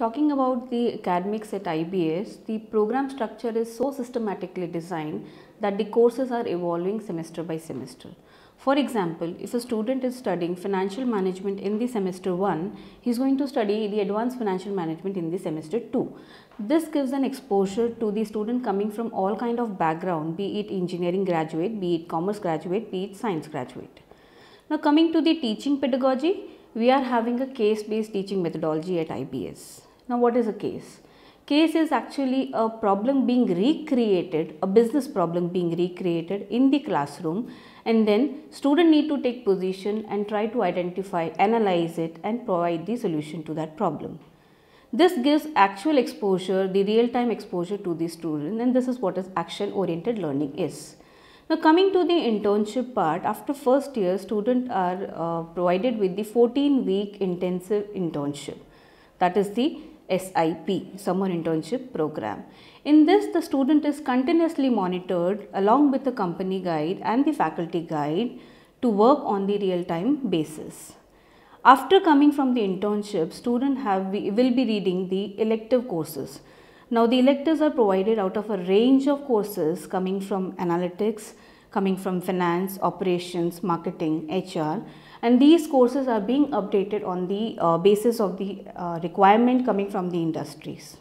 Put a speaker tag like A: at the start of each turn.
A: Talking about the academics at IBS, the program structure is so systematically designed that the courses are evolving semester by semester. For example, if a student is studying financial management in the semester 1, he is going to study the advanced financial management in the semester 2. This gives an exposure to the student coming from all kind of background, be it engineering graduate, be it commerce graduate, be it science graduate. Now coming to the teaching pedagogy, we are having a case-based teaching methodology at IBS. Now what is a case? Case is actually a problem being recreated, a business problem being recreated in the classroom and then student need to take position and try to identify, analyze it and provide the solution to that problem. This gives actual exposure, the real-time exposure to the student and this is what is action-oriented learning is. Now coming to the internship part, after first year students are uh, provided with the 14 week intensive internship. That is the SIP, Summer Internship Program. In this, the student is continuously monitored along with the company guide and the faculty guide to work on the real-time basis. After coming from the internship, student have will be reading the elective courses. Now, the electives are provided out of a range of courses coming from analytics, coming from finance, operations, marketing, HR and these courses are being updated on the uh, basis of the uh, requirement coming from the industries.